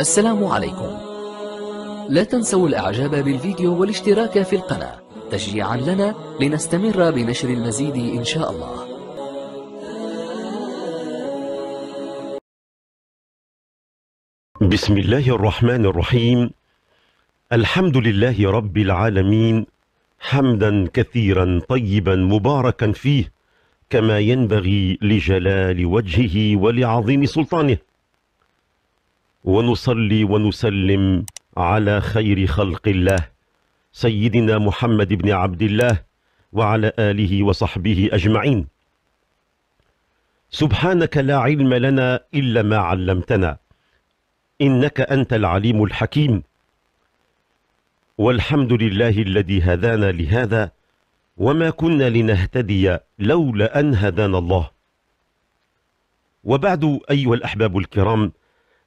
السلام عليكم لا تنسوا الاعجاب بالفيديو والاشتراك في القناة تشجيعا لنا لنستمر بنشر المزيد ان شاء الله بسم الله الرحمن الرحيم الحمد لله رب العالمين حمدا كثيرا طيبا مباركا فيه كما ينبغي لجلال وجهه ولعظيم سلطانه ونصلي ونسلم على خير خلق الله سيدنا محمد بن عبد الله وعلى آله وصحبه أجمعين سبحانك لا علم لنا إلا ما علمتنا إنك أنت العليم الحكيم والحمد لله الذي هدانا لهذا وما كنا لنهتدي لولا أن هدانا الله وبعد أيها الأحباب الكرام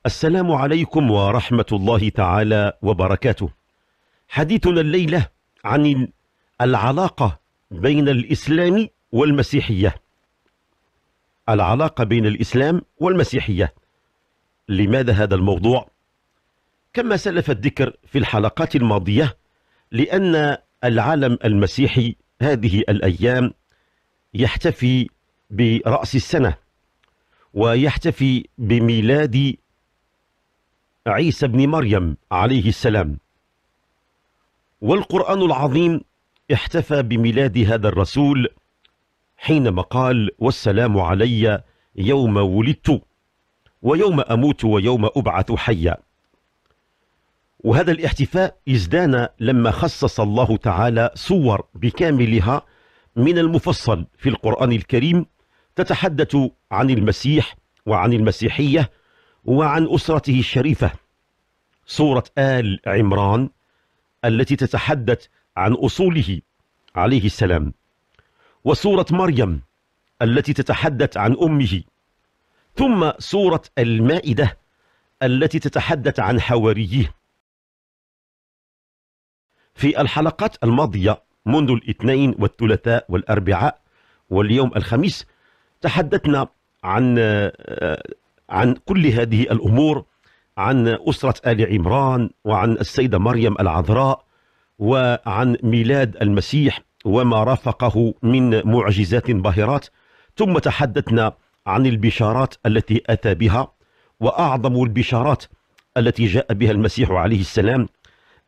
السلام عليكم ورحمة الله تعالى وبركاته حديثنا الليلة عن العلاقة بين الإسلام والمسيحية العلاقة بين الإسلام والمسيحية لماذا هذا الموضوع؟ كما سلف الذكر في الحلقات الماضية لأن العالم المسيحي هذه الأيام يحتفي برأس السنة ويحتفي بميلاد عيسى بن مريم عليه السلام والقرآن العظيم احتفى بميلاد هذا الرسول حينما قال والسلام علي يوم ولدت ويوم أموت ويوم أبعث حيا وهذا الاحتفاء ازدان لما خصص الله تعالى صور بكاملها من المفصل في القرآن الكريم تتحدث عن المسيح وعن المسيحية وعن أسرته الشريفة سورة آل عمران التي تتحدث عن أصوله عليه السلام وسورة مريم التي تتحدث عن أمه ثم سورة المائدة التي تتحدث عن حواريه في الحلقات الماضية منذ الاثنين والثلاثاء والأربعاء واليوم الخميس تحدثنا عن آه، عن كل هذه الأمور عن أسرة آل عمران وعن السيدة مريم العذراء وعن ميلاد المسيح وما رافقه من معجزات باهرات ثم تحدثنا عن البشارات التي أتى بها وأعظم البشارات التي جاء بها المسيح عليه السلام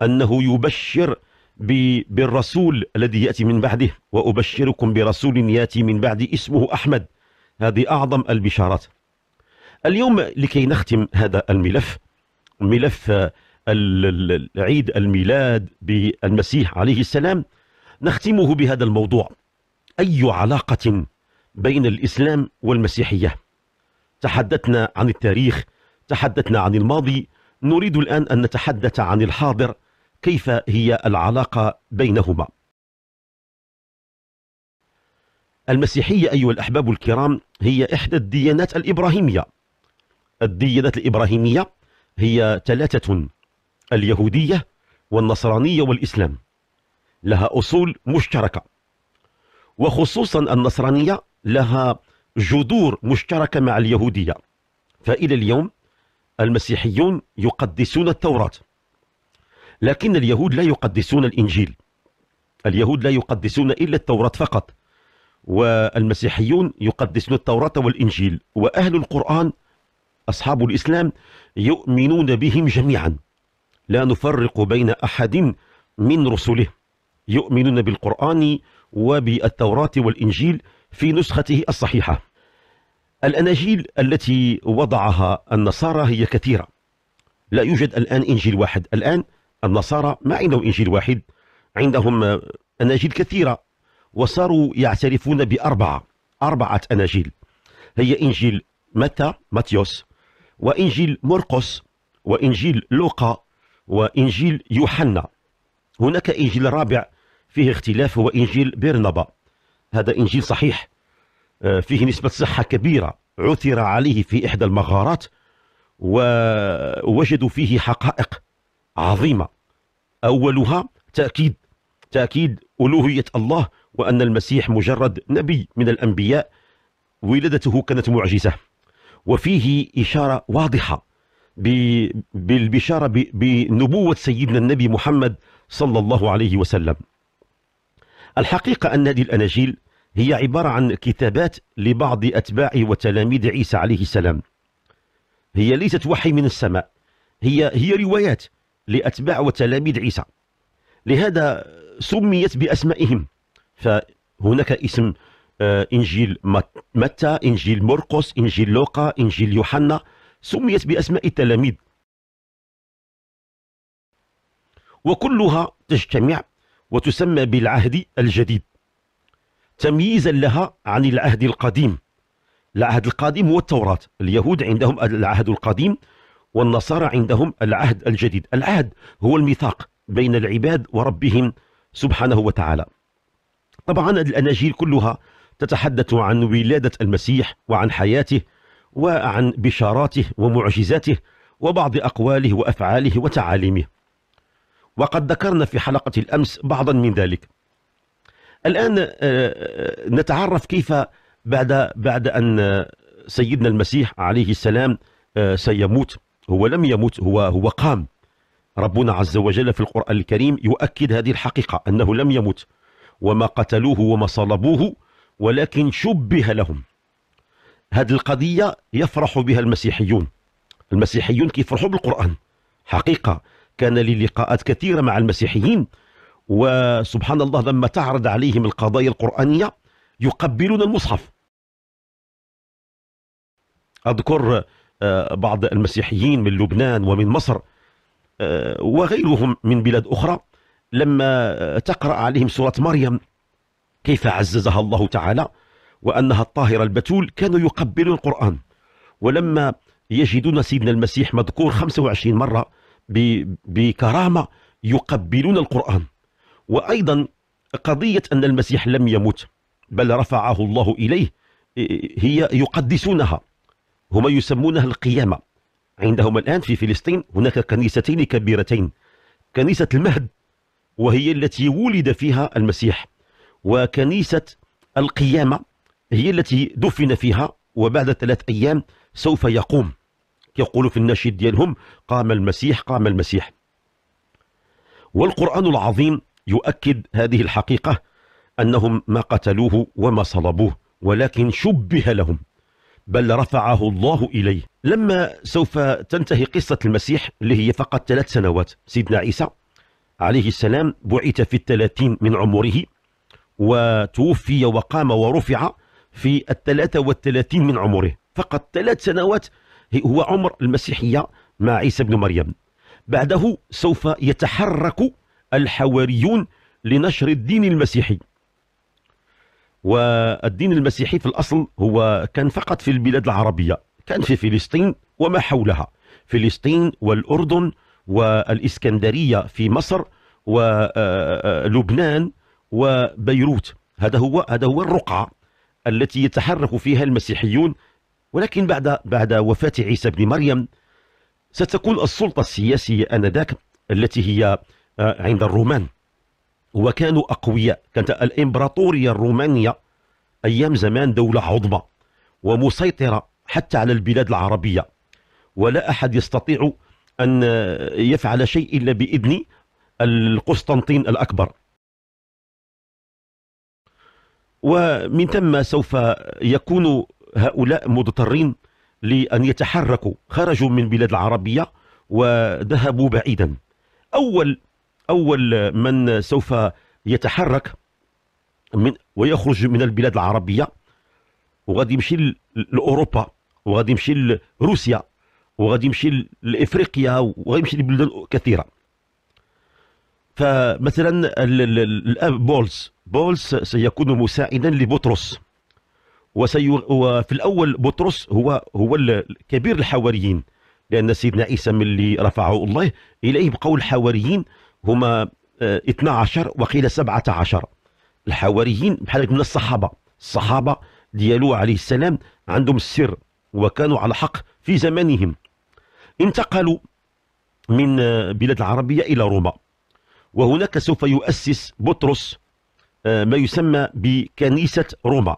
أنه يبشر بالرسول الذي يأتي من بعده وأبشركم برسول يأتي من بعد اسمه أحمد هذه أعظم البشارات اليوم لكي نختم هذا الملف ملف آه، عيد الميلاد بالمسيح عليه السلام نختمه بهذا الموضوع أي علاقة بين الإسلام والمسيحية تحدثنا عن التاريخ تحدثنا عن الماضي نريد الآن أن نتحدث عن الحاضر كيف هي العلاقة بينهما المسيحية أيها الأحباب الكرام هي إحدى الديانات الإبراهيمية الديانات الإبراهيمية هي ثلاثة اليهودية والنصرانية والإسلام لها أصول مشتركة وخصوصا النصرانية لها جذور مشتركة مع اليهودية فإلى اليوم المسيحيون يقدسون التوراة لكن اليهود لا يقدسون الإنجيل اليهود لا يقدسون إلا التوراة فقط والمسيحيون يقدسون التوراة والإنجيل وأهل القرآن أصحاب الإسلام يؤمنون بهم جميعا لا نفرق بين أحد من رسله يؤمنون بالقرآن وبالتوراة والإنجيل في نسخته الصحيحة الأناجيل التي وضعها النصارى هي كثيرة لا يوجد الآن إنجيل واحد الآن النصارى ما عندهم إنجيل واحد عندهم أناجيل كثيرة وصاروا يعترفون بأربعة أربعة أناجيل هي إنجيل متى ماتيوس وإنجيل مرقس وإنجيل لوقا وإنجيل يوحنا هناك إنجيل رابع فيه اختلاف هو إنجيل بيرنبا هذا إنجيل صحيح آه، فيه نسبة صحة كبيرة عثر عليه في إحدى المغارات ووجدوا فيه حقائق عظيمة أولها تأكيد تأكيد ألوهية الله وأن المسيح مجرد نبي من الأنبياء ولادته كانت معجزة وفيه إشارة واضحة بالبشارة بنبوة سيدنا النبي محمد صلى الله عليه وسلم الحقيقة أن هذه الأناجيل هي عبارة عن كتابات لبعض أتباعه وتلاميذ عيسى عليه السلام هي ليست وحي من السماء هي هي روايات لأتباع وتلاميذ عيسى لهذا سميت بأسمائهم فهناك اسم آه، إنجيل متى إنجيل مرقس إنجيل لوقا إنجيل يوحنا سميت بأسماء التلاميذ وكلها تجتمع وتسمى بالعهد الجديد تمييزا لها عن العهد القديم العهد القديم هو التوراة اليهود عندهم العهد القديم والنصارى عندهم العهد الجديد العهد هو الميثاق بين العباد وربهم سبحانه وتعالى طبعا الأناجيل كلها تتحدث عن ولادة المسيح وعن حياته وعن بشاراته ومعجزاته وبعض أقواله وأفعاله وتعاليمه وقد ذكرنا في حلقة الأمس بعضا من ذلك الآن آه، آه، نتعرف كيف بعد بعد أن سيدنا المسيح عليه السلام آه، سيموت هو لم يموت هو هو قام ربنا عز وجل في القرآن الكريم يؤكد هذه الحقيقة أنه لم يموت وما قتلوه وما صلبوه ولكن شبه لهم هذه القضية يفرح بها المسيحيون المسيحيون كيفرحوا بالقرآن حقيقة كان لي لقاءات كثيرة مع المسيحيين وسبحان الله لما تعرض عليهم القضايا القرآنية يقبلون المصحف أذكر آه، بعض المسيحيين من لبنان ومن مصر آه، وغيرهم من بلاد أخرى لما آه، تقرأ عليهم سورة مريم كيف عززها الله تعالى وأنها الطاهرة البتول كانوا يقبلوا القرآن ولما يجدون سيدنا المسيح مذكور 25 مرة بكرامة يقبلون القرآن وأيضا قضية أن المسيح لم يمت بل رفعه الله إليه هي يقدسونها هما يسمونها القيامة عندهم الآن في فلسطين هناك كنيستين كبيرتين كنيسة المهد وهي التي ولد فيها المسيح وكنيسة القيامة هي التي دفن فيها وبعد ثلاث أيام سوف يقوم يقول في النشيد ديالهم قام المسيح قام المسيح والقرآن العظيم يؤكد هذه الحقيقة أنهم ما قتلوه وما صلبوه ولكن شبه لهم بل رفعه الله إليه لما سوف تنتهي قصة المسيح اللي هي فقط ثلاث سنوات سيدنا عيسى عليه السلام بعث في الثلاثين من عمره وتوفي وقام ورفع في الثلاثة والثلاثين من عمره فقط ثلاث سنوات هو عمر المسيحية مع عيسى بن مريم بعده سوف يتحرك الحواريون لنشر الدين المسيحي والدين المسيحي في الأصل هو كان فقط في البلاد العربية كان في فلسطين وما حولها فلسطين والأردن والإسكندرية في مصر ولبنان آه، آه، آه، وبيروت هذا هو هذا هو الرقعة التي يتحرك فيها المسيحيون ولكن بعد بعد وفاة عيسى بن مريم ستكون السلطة السياسية آنذاك التي هي آه، عند الرومان وكانوا أقوياء كانت الإمبراطورية الرومانية أيام زمان دولة عظمى ومسيطرة حتى على البلاد العربية ولا أحد يستطيع أن يفعل شيء إلا بإذن القسطنطين الأكبر ومن ثم سوف يكون هؤلاء مضطرين لأن يتحركوا خرجوا من بلاد العربية وذهبوا بعيدا أول أول من سوف يتحرك من ويخرج من البلاد العربية وغادي يمشي لأوروبا وغادي يمشي لروسيا وغادي يمشي لافريقيا وغادي يمشي لبلدان كثيره فمثلا الاب بولز بولز سيكون مساعدا لبطرس وسي وفي الاول بطرس هو هو كبير الحواريين لان سيدنا عيسى من اللي رفعه الله اليه بقول الحواريين هما 12 آه، وقيل 17 الحواريين بحال من الصحابه الصحابه ديالو عليه السلام عندهم السر وكانوا على حق في زمانهم انتقلوا من آه، بلاد العربيه الى روما وهناك سوف يؤسس بطرس آه، ما يسمى بكنيسة روما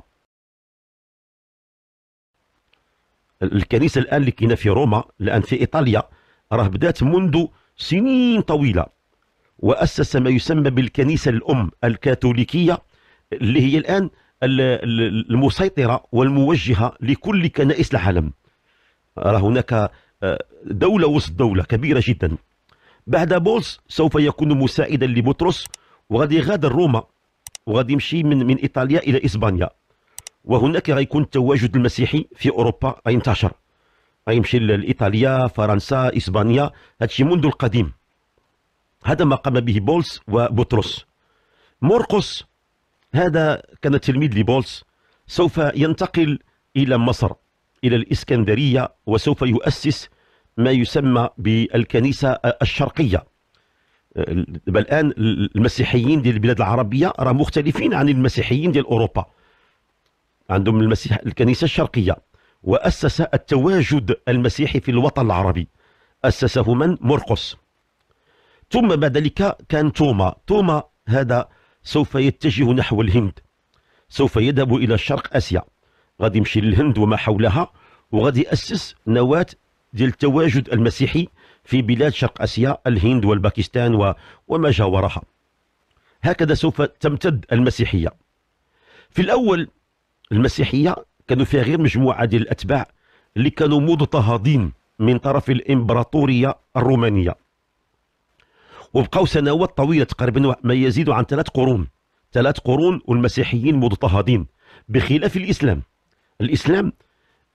الكنيسة الآن اللي كاينه في روما الآن في إيطاليا راه بدات منذ سنين طويلة وأسس ما يسمى بالكنيسة الأم الكاثوليكية اللي هي الآن المسيطرة والموجهة لكل كنائس العالم راه هناك آه، دولة وسط دولة كبيرة جدا بعد بولس سوف يكون مساعدا لبطرس وغادي يغادر روما وغادي يمشي من من ايطاليا الى اسبانيا وهناك غيكون التواجد المسيحي في اوروبا غينتشر غيمشي لايطاليا فرنسا اسبانيا هادشي منذ القديم هذا ما قام به بولس وبطرس مرقس هذا كان تلميذ لبولس سوف ينتقل الى مصر الى الاسكندريه وسوف يؤسس ما يسمى بالكنيسة الشرقية الآن المسيحيين ديال البلاد العربية راه مختلفين عن المسيحيين ديال أوروبا عندهم المسيح الكنيسة الشرقية وأسس التواجد المسيحي في الوطن العربي أسسه من؟ مرقس ثم بعد ذلك كان توما توما هذا سوف يتجه نحو الهند سوف يذهب إلى شرق آسيا غادي يمشي للهند وما حولها وغادي يأسس نواة ديال التواجد المسيحي في بلاد شرق اسيا الهند والباكستان و... وما جاورها هكذا سوف تمتد المسيحيه في الاول المسيحيه كانوا فيها غير مجموعه ديال الاتباع اللي كانوا مضطهدين من طرف الامبراطوريه الرومانيه وبقاو سنوات طويله تقريبا ما يزيد عن ثلاث قرون ثلاث قرون والمسيحيين مضطهدين بخلاف الاسلام الاسلام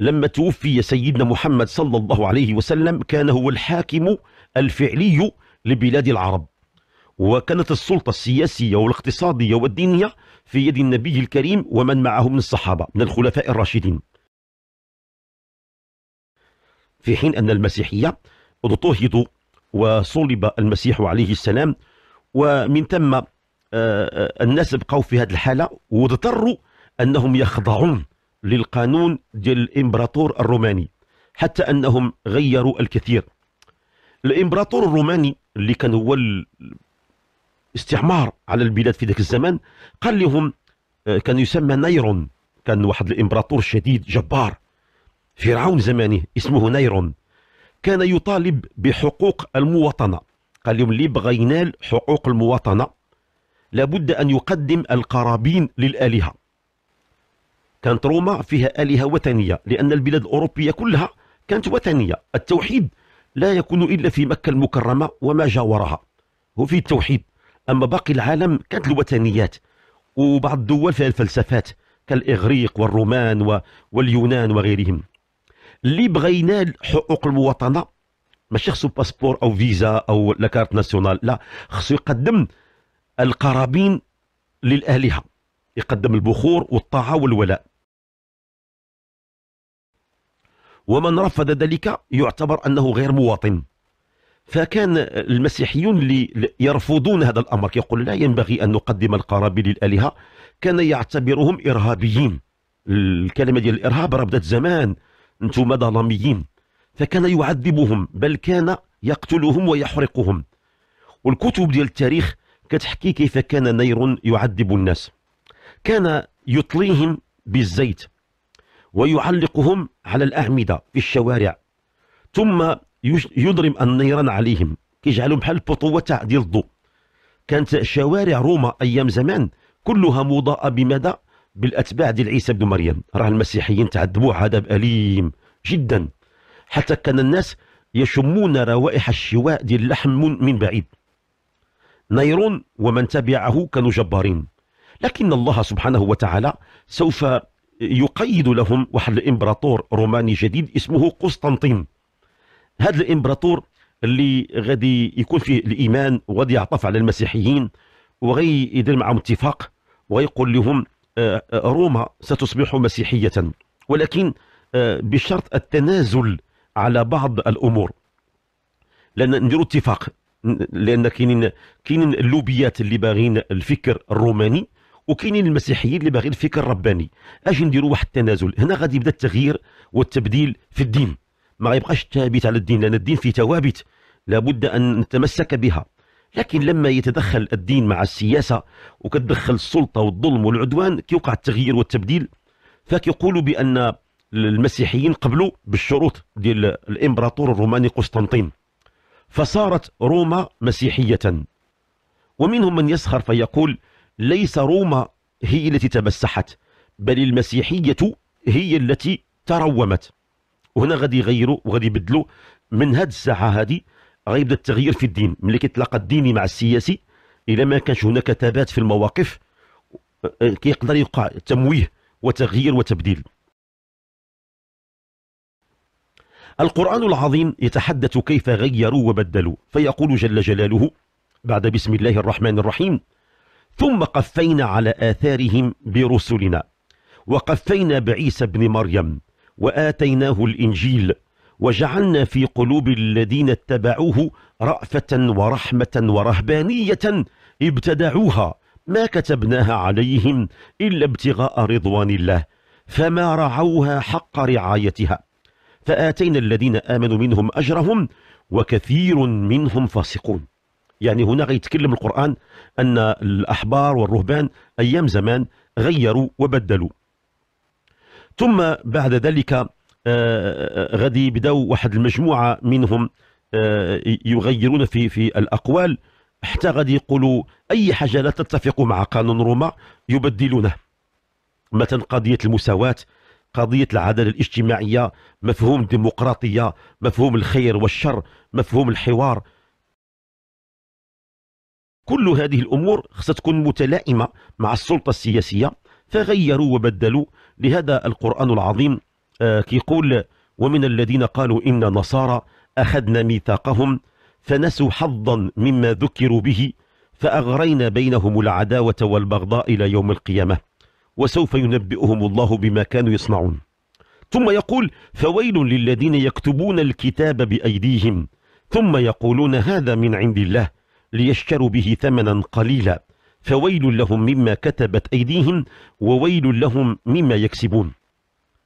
لما توفي سيدنا محمد صلى الله عليه وسلم كان هو الحاكم الفعلي لبلاد العرب وكانت السلطة السياسية والاقتصادية والدينية في يد النبي الكريم ومن معه من الصحابة من الخلفاء الراشدين في حين أن المسيحية اضطهدوا وصلب المسيح عليه السلام ومن ثم آه، آه، الناس بقوا في هذه الحالة واضطروا أنهم يخضعون للقانون ديال الامبراطور الروماني حتى انهم غيروا الكثير الامبراطور الروماني اللي كان هو الاستعمار على البلاد في ذاك الزمان قال لهم آه، كان يسمى نيرون كان واحد الامبراطور شديد جبار فرعون زمانه اسمه نيرون كان يطالب بحقوق المواطنه قال لهم اللي بغى ينال حقوق المواطنه لابد ان يقدم القرابين للالهه كانت روما فيها آلهة وثنية لأن البلاد الأوروبية كلها كانت وثنية التوحيد لا يكون إلا في مكة المكرمة وما جاورها هو في التوحيد أما باقي العالم كانت الوثنيات وبعض الدول فيها الفلسفات كالإغريق والرومان واليونان وغيرهم اللي بغينا حقوق المواطنة ماشي خصو باسبور أو فيزا أو لاكارت ناسيونال لا خصو يقدم القرابين للآلهة يقدم البخور والطاعة والولاء ومن رفض ذلك يعتبر أنه غير مواطن فكان المسيحيون اللي يرفضون هذا الأمر يقول لا ينبغي أن نقدم القرابي للآلهة كان يعتبرهم إرهابيين الكلمة ديال الإرهاب ربدت زمان أنتم ظلاميين فكان يعذبهم بل كان يقتلهم ويحرقهم والكتب ديال التاريخ كتحكي كيف كان نير يعذب الناس كان يطليهم بالزيت ويعلقهم على الأعمدة في الشوارع ثم يضرم النيران عليهم كيجعلهم بحال البطوة تاع ديال الضوء كانت شوارع روما أيام زمان كلها مضاءة بماذا بالأتباع ديال عيسى بن مريم راه المسيحيين تعذبوا عذاب أليم جدا حتى كان الناس يشمون روائح الشواء ديال اللحم من بعيد نيرون ومن تبعه كانوا جبارين لكن الله سبحانه وتعالى سوف يقيد لهم واحد الامبراطور روماني جديد اسمه قسطنطين هذا الامبراطور اللي غادي يكون فيه الايمان وغادي يعطف على المسيحيين وغادي يدير معهم اتفاق ويقول لهم آه، آه، روما ستصبح مسيحيه ولكن آه، بشرط التنازل على بعض الامور لان نديروا اتفاق لان كاينين كاينين اللوبيات اللي باغين الفكر الروماني وكاينين المسيحيين اللي باغيين الفكر الرباني اجي نديروا واحد التنازل هنا غادي يبدا التغيير والتبديل في الدين ما غيبقاش ثابت على الدين لان الدين فيه ثوابت لابد ان نتمسك بها لكن لما يتدخل الدين مع السياسه وكتدخل السلطه والظلم والعدوان كيوقع التغيير والتبديل فكيقولوا بان المسيحيين قبلوا بالشروط ديال الامبراطور الروماني قسطنطين فصارت روما مسيحيه ومنهم من يسخر فيقول ليس روما هي التي تمسحت بل المسيحية هي التي ترومت وهنا غادي يغيروا وغادي يبدلوا من هاد الساعة هذه غيبدا التغيير في الدين ملي كيتلاقى الديني مع السياسي إلا ما كانش هناك ثبات في المواقف أه، أه، كيقدر يوقع تمويه وتغيير وتبديل القرآن العظيم يتحدث كيف غيروا وبدلوا فيقول جل جلاله بعد بسم الله الرحمن الرحيم ثم قفينا على آثارهم برسلنا وقفينا بعيسى بن مريم وآتيناه الإنجيل وجعلنا في قلوب الذين اتبعوه رأفة ورحمة ورهبانية ابتدعوها ما كتبناها عليهم إلا ابتغاء رضوان الله فما رعوها حق رعايتها فآتينا الذين آمنوا منهم أجرهم وكثير منهم فاسقون يعني هنا غيتكلم القرآن أن الأحبار والرهبان أيام زمان غيروا وبدلوا ثم بعد ذلك آه، آه، غادي يبداو واحد المجموعة منهم آه، يغيرون في في الأقوال حتى غادي يقولوا أي حاجة لا تتفق مع قانون روما يبدلونه مثلا قضية المساواة قضية العدالة الاجتماعية مفهوم الديمقراطية مفهوم الخير والشر مفهوم الحوار كل هذه الأمور خصها تكون متلائمة مع السلطة السياسية فغيروا وبدلوا لهذا القرآن العظيم كيقول آه، ومن الذين قالوا إن نصارى أخذنا ميثاقهم فنسوا حظا مما ذكروا به فأغرينا بينهم العداوة والبغضاء إلى يوم القيامة وسوف ينبئهم الله بما كانوا يصنعون ثم يقول فويل للذين يكتبون الكتاب بأيديهم ثم يقولون هذا من عند الله ليشتروا به ثمنا قليلا فويل لهم مما كتبت أيديهم وويل لهم مما يكسبون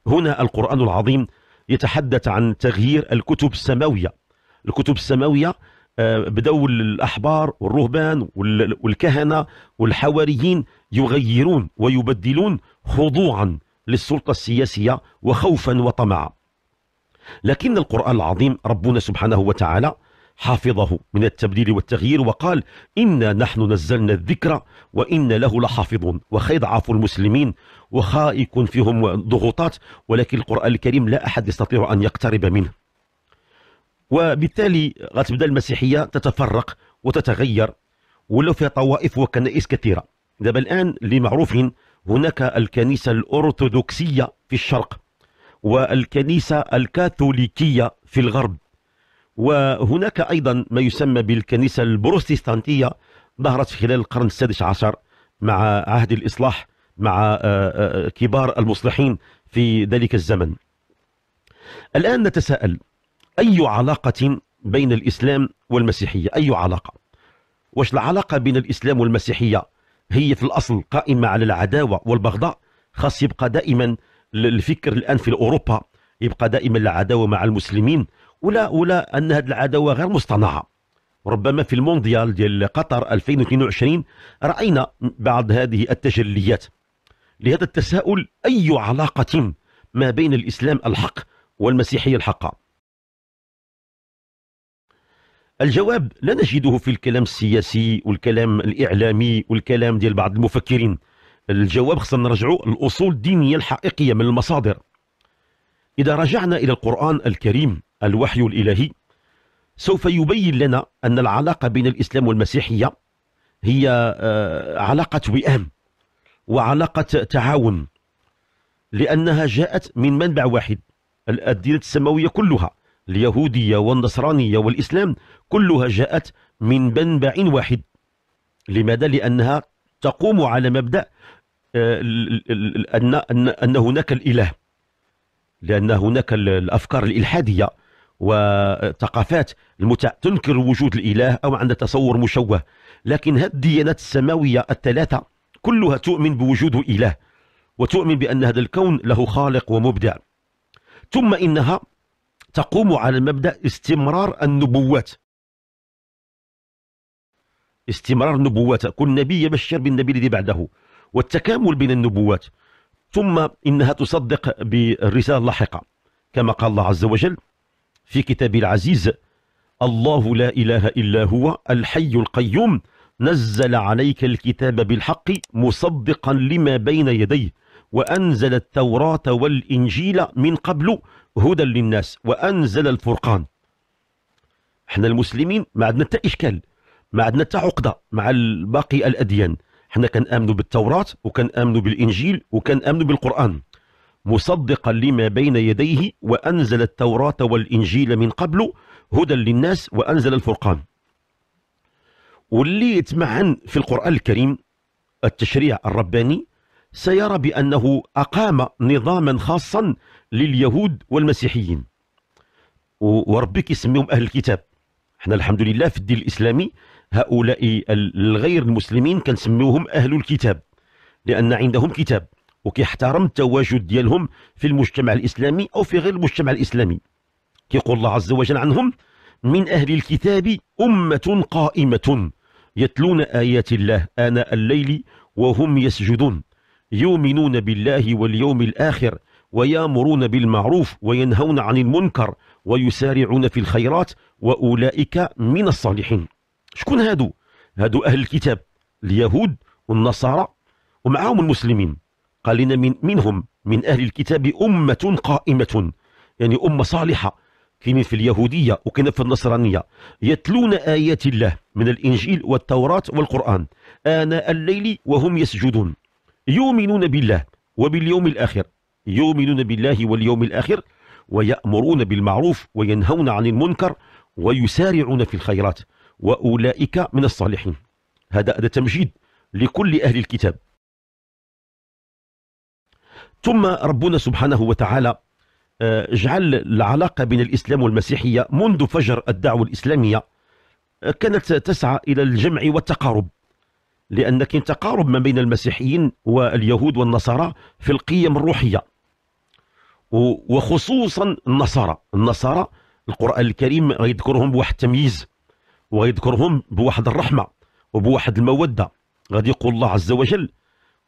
هنا القرآن العظيم يتحدث عن تغيير الكتب السماوية الكتب السماوية آه، بدو الأحبار والرهبان والكهنة والحواريين يغيرون ويبدلون خضوعا للسلطة السياسية وخوفا وطمعا لكن القرآن العظيم ربنا سبحانه وتعالى حافظه من التبديل والتغيير وقال إنا نحن نزلنا الذكر وإن له لحافظ وخير ضعاف المسلمين وخا يكون فيهم ضغوطات ولكن القرآن الكريم لا أحد يستطيع أن يقترب منه وبالتالي غتبدا المسيحية تتفرق وتتغير ولو فيها طوائف وكنائس كثيرة دابا الآن لمعروف هناك الكنيسة الأرثوذكسية في الشرق والكنيسة الكاثوليكية في الغرب وهناك أيضا ما يسمى بالكنيسة البروتستانتية ظهرت في خلال القرن السادس عشر مع عهد الإصلاح مع آه، آه، آه، كبار المصلحين في ذلك الزمن الآن نتساءل أي علاقة بين الإسلام والمسيحية أي علاقة واش العلاقة بين الإسلام والمسيحية هي في الأصل قائمة على العداوة والبغضاء خاص يبقى دائما الفكر الآن في أوروبا يبقى دائما العداوة مع المسلمين ولا ولا ان هذه العداوه غير مصطنعه ربما في المونديال ديال قطر 2022 راينا بعض هذه التجليات لهذا التساؤل اي علاقه ما بين الاسلام الحق والمسيحيه الحقه الجواب لا نجده في الكلام السياسي والكلام الإعلامي والكلام ديال بعض المفكرين الجواب خصنا نرجعوا الأصول الدينية الحقيقية من المصادر إذا رجعنا إلى القرآن الكريم الوحي الإلهي سوف يبين لنا أن العلاقة بين الإسلام والمسيحية هي آه، علاقة وئام وعلاقة تعاون لأنها جاءت من منبع واحد الأديرة السماوية كلها اليهودية والنصرانية والإسلام كلها جاءت من منبع واحد لماذا؟ لأنها تقوم على مبدأ آه، أن, أن, أن هناك الإله لأن هناك الأفكار الإلحادية وثقافات تنكر وجود الإله أو عندها تصور مشوه لكن هذه الديانات السماوية الثلاثة كلها تؤمن بوجود إله وتؤمن بأن هذا الكون له خالق ومبدع ثم إنها تقوم على مبدأ استمرار النبوات استمرار النبوات كل نبي يبشر بالنبي الذي بعده والتكامل بين النبوات ثم إنها تصدق بالرسالة اللاحقة كما قال الله عز وجل في كتابه العزيز الله لا إله إلا هو الحي القيوم نزل عليك الكتاب بالحق مصدقا لما بين يديه وأنزل التوراة والإنجيل من قبل هدى للناس وأنزل الفرقان احنا المسلمين ما عندنا حتى إشكال ما عندنا حتى عقدة مع باقي الأديان حنا كنامنوا بالتوراة وكنامنوا بالإنجيل وكنامنوا بالقرآن مصدقا لما بين يديه وأنزل التوراة والإنجيل من قبل هدى للناس وأنزل الفرقان واللي يتمعن في القرآن الكريم التشريع الرباني سيرى بأنه أقام نظاما خاصا لليهود والمسيحيين وربي كيسميهم أهل الكتاب احنا الحمد لله في الدين الإسلامي هؤلاء الغير المسلمين كنسميوهم أهل الكتاب لأن عندهم كتاب وكيحترم التواجد ديالهم في المجتمع الإسلامي أو في غير المجتمع الإسلامي كيقول الله عز وجل عنهم من أهل الكتاب أمة قائمة يتلون آيات الله آناء الليل وهم يسجدون يؤمنون بالله واليوم الآخر ويامرون بالمعروف وينهون عن المنكر ويسارعون في الخيرات وأولئك من الصالحين شكون هادو هادو أهل الكتاب اليهود والنصارى ومعهم المسلمين قال لنا من منهم من أهل الكتاب أمة قائمة يعني أمة صالحة كاينين في اليهودية وكاين في النصرانية يتلون آيات الله من الإنجيل والتوراة والقرآن آناء الليل وهم يسجدون يؤمنون بالله وباليوم الآخر يؤمنون بالله واليوم الآخر ويأمرون بالمعروف وينهون عن المنكر ويسارعون في الخيرات وأولئك من الصالحين هذا هذا تمجيد لكل أهل الكتاب ثم ربنا سبحانه وتعالى آه، جعل العلاقة بين الإسلام والمسيحية منذ فجر الدعوة الإسلامية آه، كانت تسعى إلى الجمع والتقارب لأن كان تقارب ما بين المسيحيين واليهود والنصارى في القيم الروحية وخصوصا النصارى النصارى القرآن الكريم يذكرهم بواحد التمييز ويذكرهم بواحد الرحمة وبواحد المودة غادي يقول الله عز وجل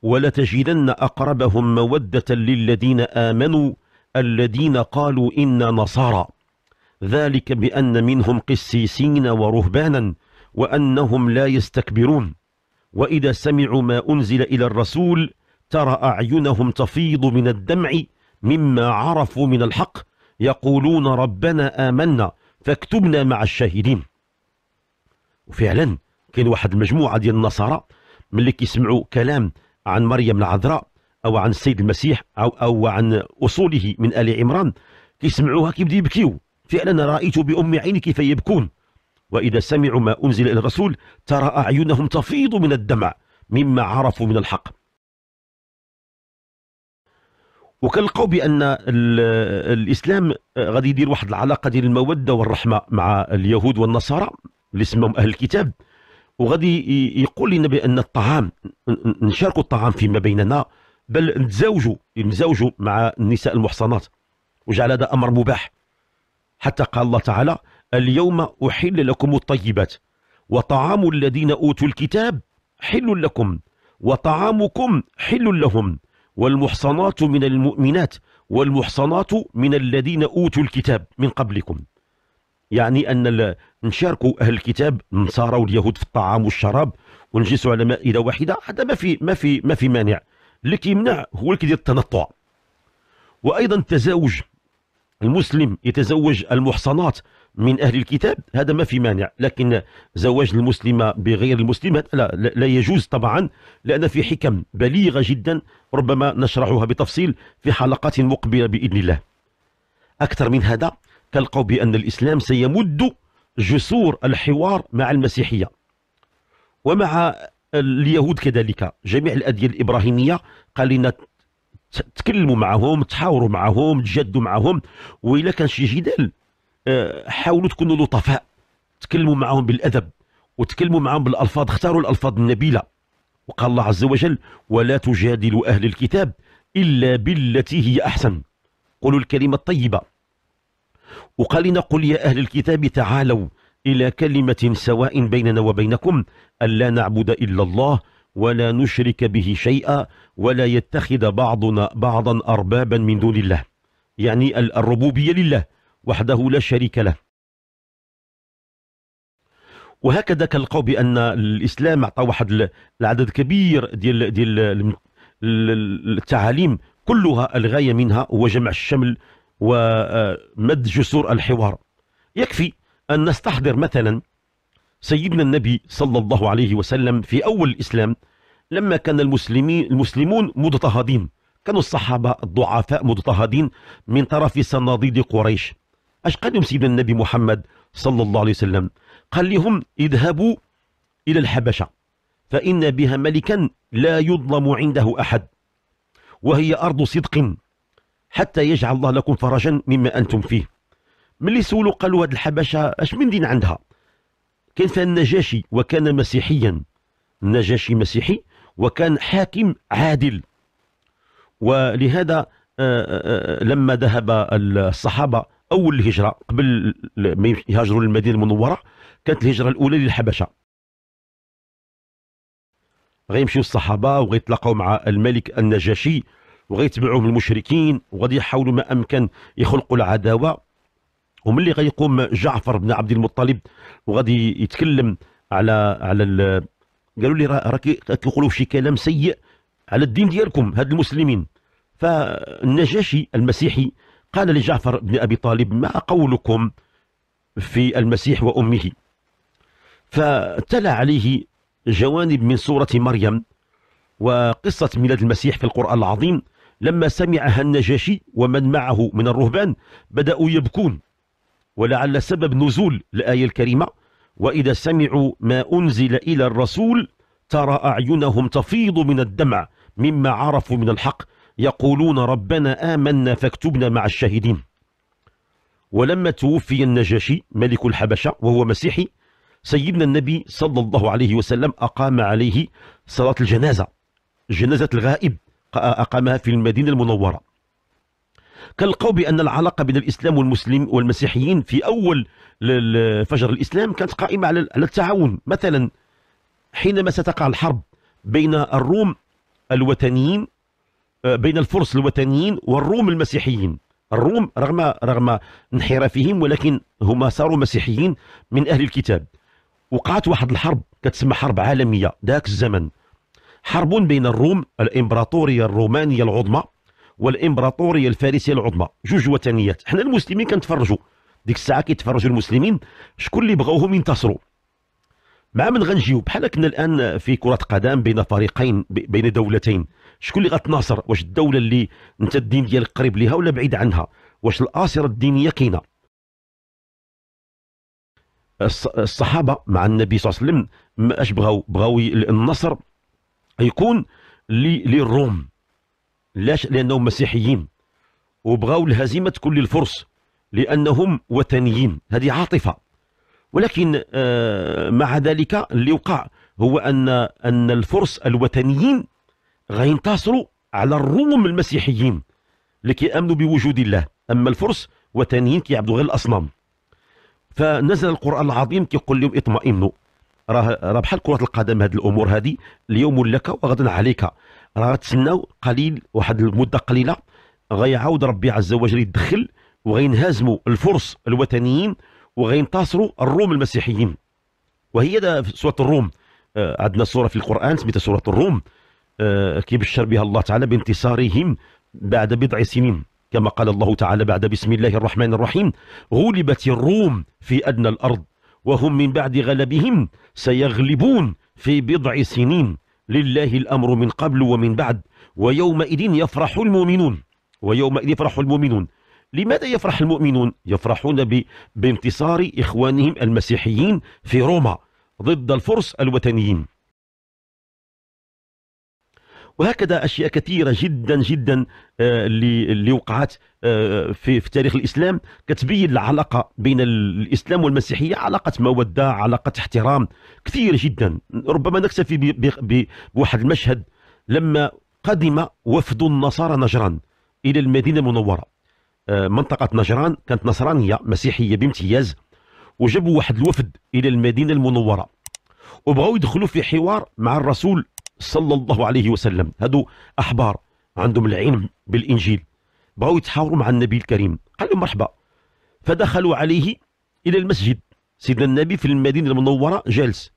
ولتجدن أقربهم مودة للذين آمنوا الذين قالوا إنا نصارى ذلك بأن منهم قسيسين ورهبانا وأنهم لا يستكبرون وإذا سمعوا ما أنزل إلى الرسول ترى أعينهم تفيض من الدمع مما عرفوا من الحق يقولون ربنا آمنا فاكتبنا مع الشاهدين وفعلا كاين واحد المجموعه ديال النصارى ملي كيسمعوا كلام عن مريم العذراء او عن السيد المسيح او او عن اصوله من ال عمران كيسمعوها كيبدا يبكيو فعلا رايت بام عيني كيف يبكون واذا سمعوا ما انزل الى الرسول ترى اعينهم تفيض من الدمع مما عرفوا من الحق وكنلقاو بان الاسلام آه، غادي يدير واحد العلاقه ديال الموده والرحمه مع اليهود والنصارى اللي سماهم اهل الكتاب وغادي يقول لنا بان الطعام نشاركوا الطعام فيما بيننا بل نتزوجوا نتزوجوا مع النساء المحصنات وجعل هذا امر مباح حتى قال الله تعالى اليوم احل لكم الطيبات وطعام الذين اوتوا الكتاب حل لكم وطعامكم حل لهم والمحصنات من المؤمنات والمحصنات من الذين اوتوا الكتاب من قبلكم يعني أن نشاركوا أهل الكتاب النصارى واليهود في الطعام والشراب ونجلسوا على مائدة واحدة هذا ما في ما في ما في مانع اللي كيمنع هو اللي كيدير التنطع وأيضا التزاوج المسلم يتزوج المحصنات من أهل الكتاب هذا ما في مانع لكن زواج المسلمة بغير المسلمة لا, لا يجوز طبعا لأن في حكم بليغة جدا ربما نشرحها بتفصيل في حلقات مقبلة بإذن الله أكثر من هذا تلقوا بأن الإسلام سيمد جسور الحوار مع المسيحية ومع اليهود كذلك جميع الاديان الإبراهيمية قال لنا تكلموا معهم تحاوروا معهم تجادوا معهم وإلا كان شي جدال آه، حاولوا تكونوا لطفاء تكلموا معهم بالأدب وتكلموا معهم بالألفاظ اختاروا الألفاظ النبيلة وقال الله عز وجل ولا تجادلوا أهل الكتاب إلا بالتي هي أحسن قولوا الكلمة الطيبة وقال لنا قل يا أهل الكتاب تعالوا إلى كلمة سواء بيننا وبينكم ألا نعبد إلا الله ولا نشرك به شيئا ولا يتخذ بعضنا بعضا أربابا من دون الله يعني الربوبية لله وحده لا شريك له وهكذا كنلقاو بان الاسلام عطى واحد العدد كبير ديال ديال التعاليم كلها الغايه منها هو جمع الشمل ومد جسور الحوار يكفي أن نستحضر مثلا سيدنا النبي صلى الله عليه وسلم في أول الإسلام لما كان المسلمين المسلمون مضطهدين كانوا الصحابة الضعفاء مضطهدين من طرف صناديد قريش اش قال لهم سيدنا النبي محمد صلى الله عليه وسلم قال لهم اذهبوا إلى الحبشة فإن بها ملكا لا يظلم عنده أحد وهي أرض صدق حتى يجعل الله لكم فرجا مما أنتم فيه ملي سولوا قالوا هاد الحبشة اش من دين عندها كان فيها النجاشي وكان مسيحيا النجاشي مسيحي وكان حاكم عادل ولهذا آه، آه، آه، لما ذهب الصحابة أول الهجرة قبل ما يهاجروا للمدينة المنورة كانت الهجرة الأولى للحبشة غيمشيو الصحابة وغيتلاقاو مع الملك النجاشي وغيتبعوه بالمشركين وغادي يحاولوا ما امكن يخلقوا العداوه وملي غيقوم جعفر بن عبد المطلب وغادي يتكلم على على ال... قالوا لي راه كيقولوا شي كلام سيء على الدين ديالكم هاد المسلمين فالنجاشي المسيحي قال لجعفر بن ابي طالب ما قولكم في المسيح وامه فتلا عليه جوانب من سوره مريم وقصه ميلاد المسيح في القران العظيم لما سمعها النجاشي ومن معه من الرهبان بدأوا يبكون ولعل سبب نزول الآية الكريمة وإذا سمعوا ما أنزل إلى الرسول ترى أعينهم تفيض من الدمع مما عرفوا من الحق يقولون ربنا آمنا فاكتبنا مع الشاهدين ولما توفي النجاشي ملك الحبشة وهو مسيحي سيدنا النبي صلى الله عليه وسلم أقام عليه صلاة الجنازة جنازة الغائب أقامها في المدينة المنورة كالقوا بأن العلاقة بين الإسلام والمسلم والمسيحيين في أول فجر الإسلام كانت قائمة على التعاون مثلا حينما ستقع الحرب بين الروم الوثنيين آه، بين الفرس الوثنيين والروم المسيحيين الروم رغم رغم انحرافهم ولكن هما صاروا مسيحيين من أهل الكتاب وقعت واحد الحرب كتسمى حرب عالمية ذاك الزمن حرب بين الروم الامبراطوريه الرومانيه العظمى والامبراطوريه الفارسيه العظمى جوج وثنيات حنا المسلمين كنتفرجوا ديك الساعه كيتفرجوا المسلمين شكون اللي بغاوهم ينتصروا مع من غنجيو بحال كنا الان في كره قدم بين فريقين بين دولتين شكون اللي غتناصر واش الدوله اللي انت الدين ديالك قريب ليها ولا بعيد عنها واش الاسره الدينيه كاينه الصحابه مع النبي صلى الله عليه وسلم اش بغاو بغاو النصر يكون للروم لاش لأنهم مسيحيين وبغاو الهزيمة كل للفرس لأنهم وثنيين هذه عاطفة ولكن آه، مع ذلك اللي وقع هو أن أن الفرس الوثنيين غينتصروا على الروم المسيحيين اللي كيامنوا بوجود الله أما الفرس وثنيين كيعبدوا غير الأصنام فنزل القرآن العظيم كيقول لهم اطمئنوا راه راه بحال كره القدم هذه الامور هذه اليوم لك وغدا عليك راه تسناو قليل واحد المده قليله غيعاود ربي عز وجل يدخل وغينهزموا الفرس الوثنيين وغينتصروا الروم المسيحيين وهي سوره الروم آه عندنا سوره في القران سميتها سوره الروم آه كيبشر بها الله تعالى بانتصارهم بعد بضع سنين كما قال الله تعالى بعد بسم الله الرحمن الرحيم غلبت الروم في ادنى الارض وهم من بعد غلبهم سيغلبون في بضع سنين لله الأمر من قبل ومن بعد ويومئذ يفرح المؤمنون ويومئذ يفرح المؤمنون لماذا يفرح المؤمنون؟ يفرحون ب... بانتصار إخوانهم المسيحيين في روما ضد الفرس الوثنيين وهكذا أشياء كثيرة جدا جدا آه، اللي اللي وقعت آه، في في تاريخ الإسلام كتبين العلاقة بين الإسلام والمسيحية علاقة مودة علاقة احترام كثير جدا ربما نكتفي بواحد المشهد لما قدم وفد النصارى نجران إلى المدينة المنورة آه، منطقة نجران كانت نصرانية مسيحية بامتياز وجابوا واحد الوفد إلى المدينة المنورة وبغاو يدخلوا في حوار مع الرسول صلى الله عليه وسلم هادو أحبار عندهم العلم بالإنجيل بغاو يتحاوروا مع النبي الكريم قال لهم مرحبا فدخلوا عليه إلى المسجد سيدنا النبي في المدينة المنورة جالس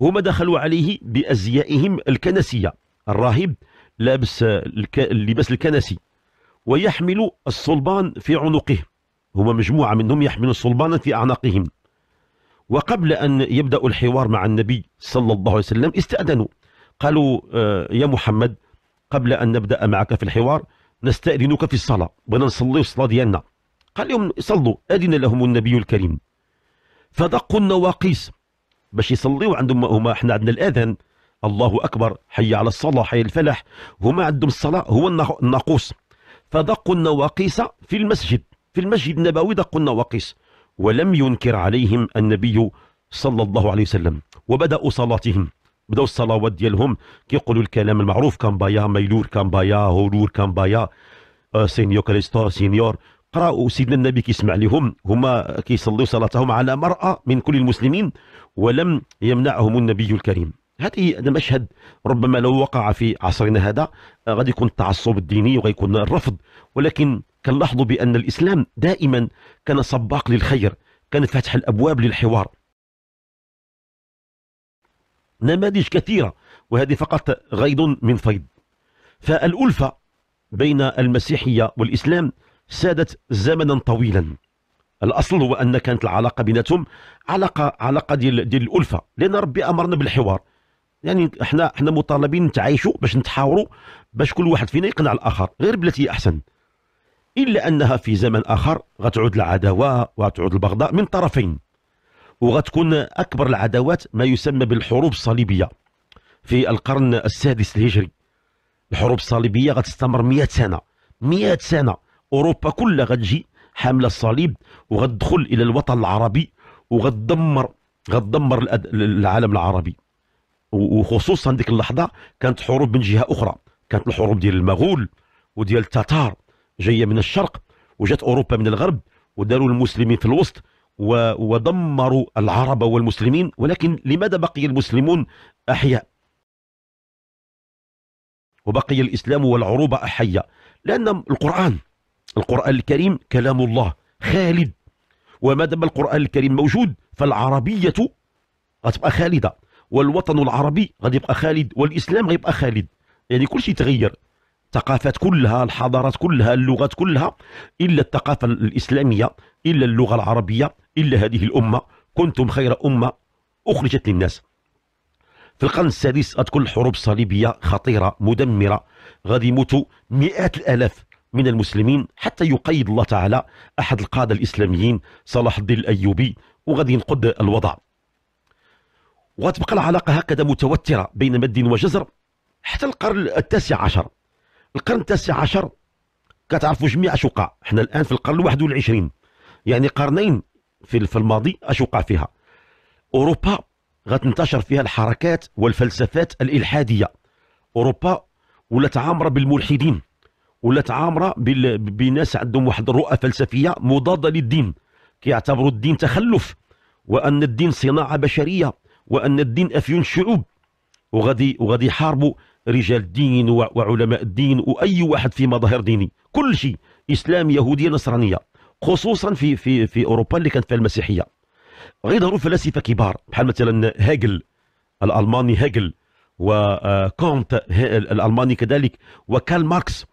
هما دخلوا عليه بأزيائهم الكنسية الراهب لابس الك... اللباس الكنسي ويحمل الصلبان في عنقه هما مجموعة منهم يحمل الصلبان في أعناقهم وقبل أن يبدأ الحوار مع النبي صلى الله عليه وسلم استأذنوا قالوا آه، يا محمد قبل أن نبدأ معك في الحوار نستأذنك في الصلاة ونصلي الصلاة ديالنا قال لهم صلوا أذن لهم النبي الكريم فدقوا النواقيس باش يصليوا عندهم هما احنا عندنا الأذان الله أكبر حي على الصلاة حي الفلاح هما عندهم الصلاة هو الناقوس فدقوا النواقيس في المسجد في المسجد النبوي دقوا النواقيس ولم ينكر عليهم النبي صلى الله عليه وسلم وبدأوا صلاتهم بداو الصلوات ديالهم كيقولوا الكلام المعروف كامبايا ميلور كامبايا هولور كامبايا سينيو آه، سينيور كريستو سينيور قراوا سيدنا النبي كيسمع لهم هما كيصليوا صلاتهم على مرأة من كل المسلمين ولم يمنعهم النبي الكريم هذه هذا مشهد ربما لو وقع في عصرنا هذا آه، غادي يكون التعصب الديني وغيكون الرفض ولكن كنلاحظوا بان الاسلام دائما كان سباق للخير كان فاتح الابواب للحوار نماذج كثيرة وهذه فقط غيض من فيض فالألفة بين المسيحية والإسلام سادت زمنا طويلا الأصل هو أن كانت العلاقة بيناتهم علاقة علاقة ديال ديال الألفة لأن ربي أمرنا بالحوار يعني احنا احنا مطالبين نتعايشوا باش نتحاوروا باش كل واحد فينا يقنع الآخر غير بلتي أحسن إلا أنها في زمن آخر غتعود العداوة وغتعود البغضاء من طرفين وغتكون أكبر العداوات ما يسمى بالحروب الصليبية في القرن السادس الهجري الحروب الصليبية غتستمر 100 سنة 100 سنة أوروبا كلها غتجي حاملة الصليب وغتدخل إلى الوطن العربي وغتدمر غتدمر العالم العربي وخصوصا ديك اللحظة كانت حروب من جهة أخرى كانت الحروب ديال المغول وديال التتار جاية من الشرق وجات أوروبا من الغرب وداروا المسلمين في الوسط ودمروا العرب والمسلمين ولكن لماذا بقي المسلمون أحياء وبقي الإسلام والعروبة أحياء لأن القرآن القرآن الكريم كلام الله خالد وما دام القرآن الكريم موجود فالعربية غتبقى خالدة والوطن العربي غادي يبقى خالد والإسلام غيبقى خالد يعني كل شيء تغير الثقافات كلها الحضارات كلها اللغات كلها إلا الثقافة الإسلامية إلا اللغة العربية إلا هذه الأمة كنتم خير أمة أخرجت للناس في القرن السادس تكون الحروب الصليبية خطيرة مدمرة غادي يموتوا مئات الآلاف من المسلمين حتى يقيد الله تعالى أحد القادة الإسلاميين صلاح الدين الأيوبي وغادي ينقض الوضع وغتبقى العلاقة هكذا متوترة بين مد وجزر حتى القرن التاسع عشر القرن التاسع عشر كتعرفوا جميع اش وقع حنا الان في القرن الواحد والعشرين يعني قرنين في الماضي اش وقع فيها اوروبا غتنتشر فيها الحركات والفلسفات الالحاديه اوروبا ولات عامره بالملحدين ولات عامره بناس عندهم واحد الرؤى فلسفيه مضاده للدين كيعتبروا الدين تخلف وان الدين صناعه بشريه وان الدين افيون الشعوب وغادي وغادي يحاربوا رجال الدين وعلماء الدين واي واحد في مظاهر ديني كل شيء اسلام يهوديه نصرانيه خصوصا في في في اوروبا اللي كانت فيها المسيحيه غيظهروا فلاسفه كبار بحال مثلا هاجل الالماني هاجل وكونت آه، الالماني كذلك وكارل ماركس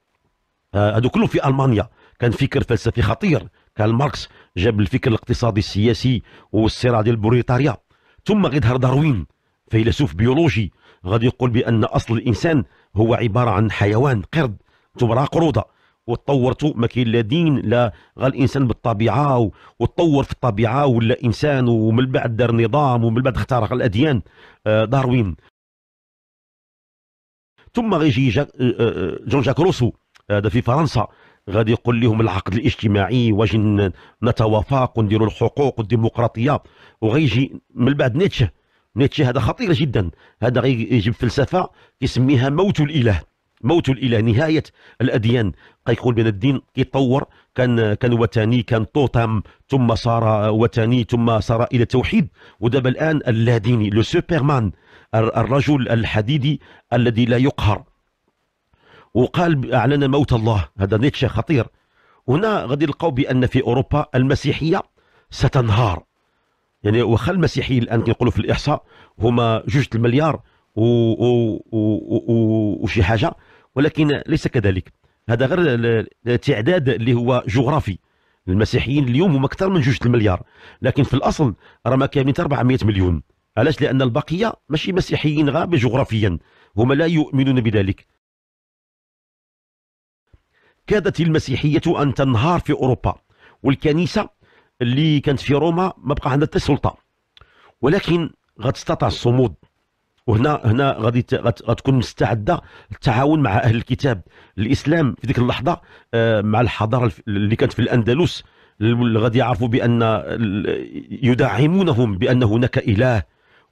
هذو آه، كلهم في المانيا كان فكر فلسفي خطير كارل ماركس جاب الفكر الاقتصادي السياسي والصراع ديال البريطاريا ثم غيظهر داروين فيلسوف بيولوجي غادي يقول بان اصل الانسان هو عباره عن حيوان قرد تبرى قروضه وتطورتو ما كاين لا دين لا غا الانسان بالطبيعه وتطور في الطبيعه ولا انسان ومن بعد دار نظام ومن بعد اخترق الاديان آه، داروين ثم غيجي آه، آه، جون جاك روسو هذا في فرنسا غادي يقول لهم العقد الاجتماعي واش نتوافق ونديروا الحقوق والديمقراطيه وغيجي من بعد نيتشه نيتشه هذا خطير جدا هذا يجب فلسفه يسميها موت الاله موت الاله نهايه الاديان كيقول بان الدين كيتطور كان كان وثني كان طوطم ثم صار وثني ثم صار الى توحيد ودابا الان اللاديني لو سوبرمان الرجل الحديدي الذي لا يقهر وقال اعلن موت الله هذا نيتشه خطير هنا غادي نلقاو بان في اوروبا المسيحيه ستنهار يعني واخا المسيحيين الان كيقولوا في الاحصاء هما جوج المليار و... و... و... وشي حاجه ولكن ليس كذلك هذا غير التعداد اللي هو جغرافي المسيحيين اليوم هما اكثر من جوج المليار لكن في الاصل راه ما كاملين 400 مليون علاش لان البقيه ماشي مسيحيين غاب جغرافيا هما لا يؤمنون بذلك كادت المسيحيه ان تنهار في اوروبا والكنيسه اللي كانت في روما ما بقى عندها حتى سلطه ولكن غتستطع الصمود وهنا هنا غادي غتكون مستعده للتعاون مع اهل الكتاب الاسلام في ذيك اللحظه آه، مع الحضاره اللي كانت في الاندلس اللي غادي يعرفوا بان يدعمونهم بان هناك اله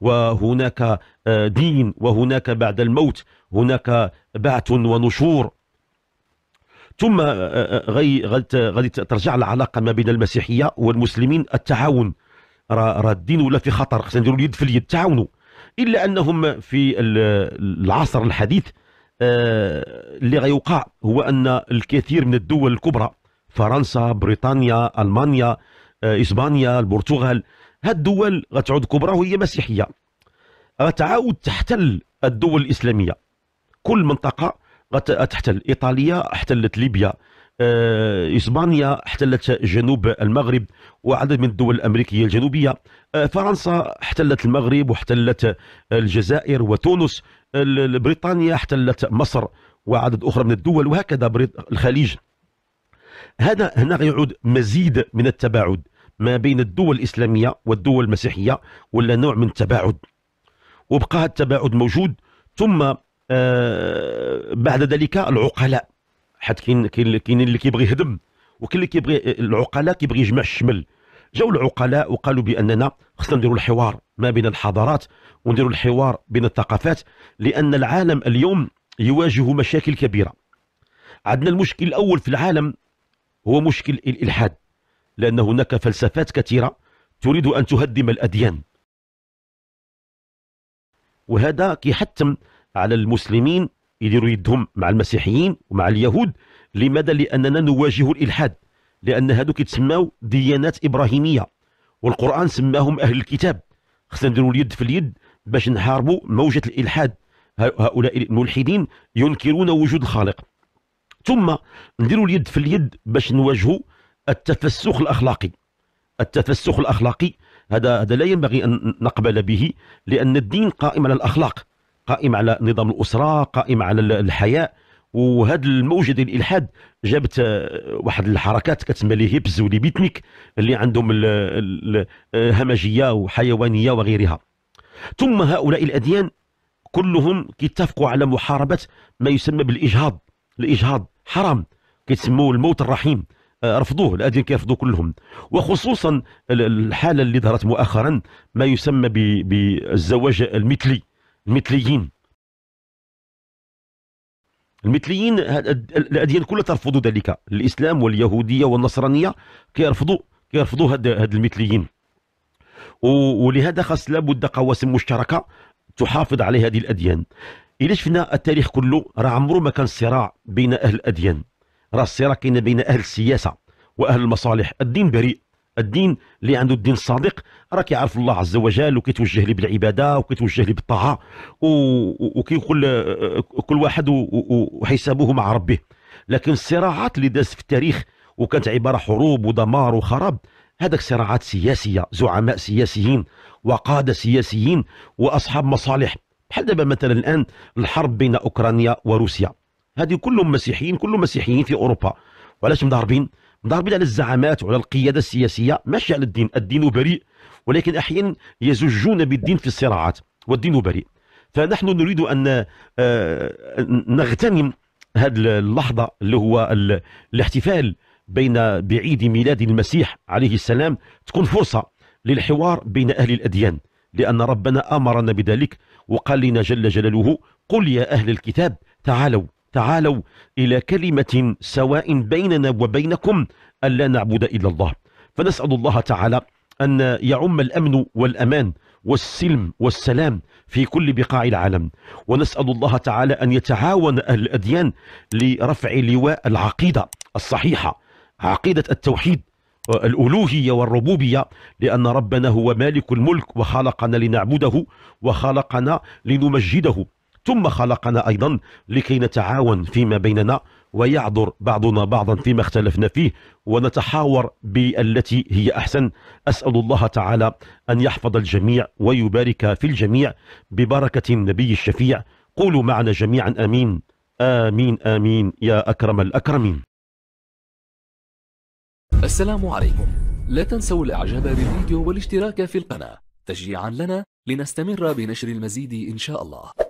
وهناك آه، دين وهناك بعد الموت هناك بعث ونشور ثم آه، آه، غادي ترجع العلاقه ما بين المسيحيه والمسلمين التعاون راه الدين ولا في خطر خصنا نديروا اليد في اليد تعاونوا الا انهم في العصر الحديث آه، اللي غيوقع هو ان الكثير من الدول الكبرى فرنسا بريطانيا المانيا اسبانيا البرتغال هاد الدول غتعود كبرى وهي مسيحيه غتعاود تحتل الدول الاسلاميه كل منطقه تحتل ايطاليا احتلت ليبيا آه، اسبانيا احتلت جنوب المغرب وعدد من الدول الامريكيه الجنوبيه آه، فرنسا احتلت المغرب واحتلت الجزائر وتونس بريطانيا احتلت مصر وعدد اخرى من الدول وهكذا الخليج هذا هنا يعود مزيد من التباعد ما بين الدول الاسلاميه والدول المسيحيه ولا نوع من التباعد وبقى التباعد موجود ثم آه، بعد ذلك العقلاء حيت كاين كاين اللي كيبغي يهدم وكاين اللي كيبغي العقلاء كيبغي يجمع الشمل جاو العقلاء وقالوا باننا خصنا نديروا الحوار ما بين الحضارات ونديروا الحوار بين الثقافات لان العالم اليوم يواجه مشاكل كبيره عندنا المشكل الاول في العالم هو مشكل الالحاد لان هناك فلسفات كثيره تريد ان تهدم الاديان وهذا كيحتم على المسلمين يديروا يدهم مع المسيحيين ومع اليهود لماذا لاننا نواجه الالحاد لان هذوك يتسماو ديانات ابراهيميه والقران سماهم اهل الكتاب خصنا نديروا اليد في اليد باش نحاربوا موجه الالحاد هؤلاء الملحدين ينكرون وجود الخالق ثم نديروا اليد في اليد باش نواجهوا التفسخ الاخلاقي التفسخ الاخلاقي هذا هذا لا ينبغي ان نقبل به لان الدين قائم على الاخلاق قائم على نظام الأسرة قائم على الحياء وهذا الموجة ديال الالحاد جابت آه، واحد الحركات كتسمى لي هيبز ولي بيتنيك اللي عندهم الهمجيه آه، وحيوانيه وغيرها ثم هؤلاء الاديان كلهم كيتفقوا على محاربه ما يسمى بالاجهاض الاجهاض حرام كيسموه الموت الرحيم آه، رفضوه الاديان كيرفضوا كلهم وخصوصا الحاله اللي ظهرت مؤخرا ما يسمى بالزواج المثلي المثليين المثليين الاديان كلها ترفض ذلك الاسلام واليهوديه والنصرانيه كيرفضوا كيرفضوا هاد هاد المثليين ولهذا خاص لابد قواسم مشتركه تحافظ على هذه الاديان الا شفنا التاريخ كله راه عمره ما كان صراع بين اهل الاديان راه الصراع كاين بين اهل السياسه واهل المصالح الدين بريء الدين اللي عنده الدين الصادق راه كيعرف الله عز وجل وكيتوجه لي بالعباده وكيتوجه لي بالطاعه وكيقول آه، كل واحد وحسابه مع ربه لكن الصراعات اللي دازت في التاريخ وكانت عباره حروب ودمار وخراب هذاك صراعات سياسيه زعماء سياسيين وقاده سياسيين واصحاب مصالح بحال دابا مثلا الان الحرب بين اوكرانيا وروسيا هذه كلهم مسيحيين كلهم مسيحيين في اوروبا وعلاش مضاربين ضاربين على الزعامات وعلى القيادة السياسية ماشي على الدين الدين بريء ولكن أحيانا يزجون بالدين في الصراعات والدين بريء فنحن نريد أن آه، نغتنم هذه اللحظة اللي هو الاحتفال بين بعيد ميلاد المسيح عليه السلام تكون فرصة للحوار بين أهل الأديان لأن ربنا أمرنا بذلك وقال لنا جل جلاله قل يا أهل الكتاب تعالوا تعالوا إلى كلمة سواء بيننا وبينكم ألا نعبد إلا الله فنسأل الله تعالى أن يعم الأمن والأمان والسلم والسلام في كل بقاع العالم ونسأل الله تعالى أن يتعاون أهل الأديان لرفع لواء العقيدة الصحيحة عقيدة التوحيد الألوهية والربوبية لأن ربنا هو مالك الملك وخلقنا لنعبده وخلقنا لنمجده ثم خلقنا أيضا لكي نتعاون فيما بيننا ويعذر بعضنا بعضا فيما اختلفنا فيه ونتحاور بالتي هي أحسن أسأل الله تعالى أن يحفظ الجميع ويبارك في الجميع ببركة النبي الشفيع قولوا معنا جميعا آمين آمين آمين يا أكرم الأكرمين السلام عليكم لا تنسوا الإعجاب بالفيديو والاشتراك في القناة تشجيعا لنا لنستمر بنشر المزيد إن شاء الله